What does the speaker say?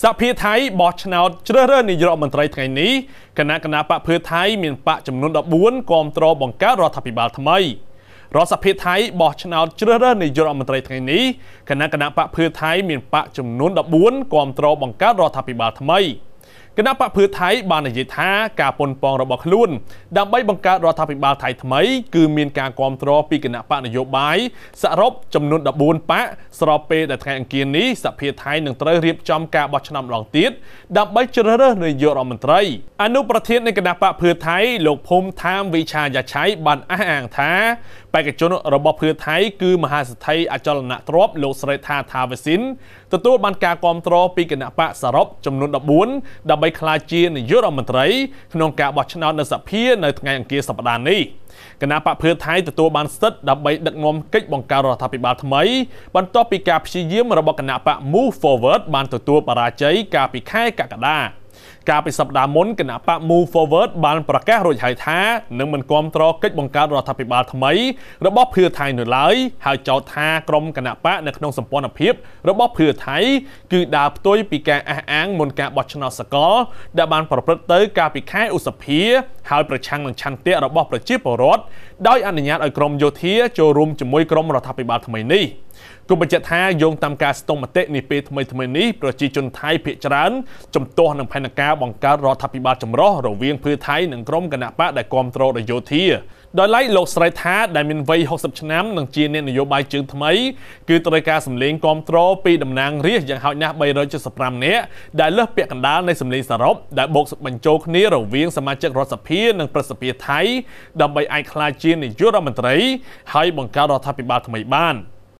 សភាថៃបោះឆ្នោតជ្រើសរើសនាយករដ្ឋមន្ត្រីថ្ងៃនេះគណៈគណបកភឿថៃ មានបកចំនួន14គាំទ្របង្កើតរដ្ឋាភិបាលថ្មីរដ្ឋសភាថៃបោះឆ្នោតជ្រើសរើសនាយករដ្ឋមន្ត្រីថ្ងៃនេះគណៈគណបកភឿថៃមានបកចំនួន14គាំទ្របង្កើតរដ្ឋាភិបាលថ្មី។គណៈបកភឿថៃបាននិយាយថាការប៉ុនប៉ងរបស់ខ្លួនដើម្បីបង្កើតរដ្ឋាភិបាលថៃថ្មីគឺមានការគ្រប់គ្រងពីគណៈបកនយោបាយសរុបចំនួន14បកស្របពេលដែលថ្ងៃអង្គារនេះសភាថៃនឹងត្រូវរៀបចំការបោះឆ្នោតម្ដងទៀតដើម្បីជ្រើសរើសនាយករដ្ឋមន្ត្រីអនុប្រធាននៃគណៈបកភឿថៃលោកភូមិថាមវិឆាយាឆៃបានអះអាងថាបេក្ខជនរបស់ភឿថៃ គឺមហាសេដ្ឋីអចលនទ្រព្យលោកស្រីថាថាវេសិនទទួលបានការគ្រប់គ្រងពីគណៈបកសរុបចំនួន14ដើម្បីដើម្បីក្លាយជានាយករដ្ឋមន្ត្រីក្នុងការបោះឆ្នោតនៅសភានៅថ្ងៃអង្គារសប្តាហ៍នេះគណៈបកភឿថៃទទួលបានសិទ្ធិដើម្បីដឹកនាំកិច្ចបង្ការរដ្ឋាភិបាលថ្មីបន្ទាប់ពីការព្យាយាមរបស់គណៈបក Move Forward បានទទួលបរាជ័យកាលពីខែកក្កដាកាលពីសប្តាហ៍មុនគណៈបក Move Forward បានប្រកាសរួចហើយថានឹងមិនគាំទ្រកិច្ចបង្កើតរដ្ឋាភិបាលថ្មី របស់ភឿថៃនៅឡើយហើយចោទថាក្រុមគណៈបកនៅក្នុងសម្ព័ន្ធភាពរបស់ភឿថៃគឺដើរផ្ទុយពីការអះអាងមុនការបោះឆ្នោតសកលដែលបានប្រព្រឹត្តទៅកាលពីខែឧសភាហើយប្រឆាំងនឹងឆន្ទៈរបស់ប្រជាពលរដ្ឋដោយអនុញ្ញាតឲ្យក្រមយោធាចូលរួមជាមួយក្រមរដ្ឋាភិបាលថ្មីនេះគូបញ្ជាក់ថាយោងតាមការស្ទង់មតិនេះពេលថ្មីថ្មីនេះប្រជាជនថៃភាគច្រើនជំទាស់នឹងផែនការបង្កើតរដ្ឋាភិបាលចម្រុះរវាងភឿថៃនិងក្រមគណៈបកដែលគ្រប់គ្រងរយោធាដោយឡែកលោកស្រីថាដែលមានវ័យ60ឆ្នាំនិងជាអ្នកនយោបាយជើងថ្មីគឺត្រូវការសម្លេងគ្រប់គ្រងពីតំណាងរាស្ត្រយ៉ាងហោចណាស់375នាក់ដែលលើសពាក់កណ្ដាលនៃសម្លេងសរុបដែលបូកបញ្ចូលគ្នារវាងសមាជិករដ្ឋសភាភានិងប្រសិទ្ធភាពថៃដើម្បីអាចក្លាយជានាយករដ្ឋមន្ត្រីហើយបង្កើតរដ្ឋាភិបាលថ្មីបាន។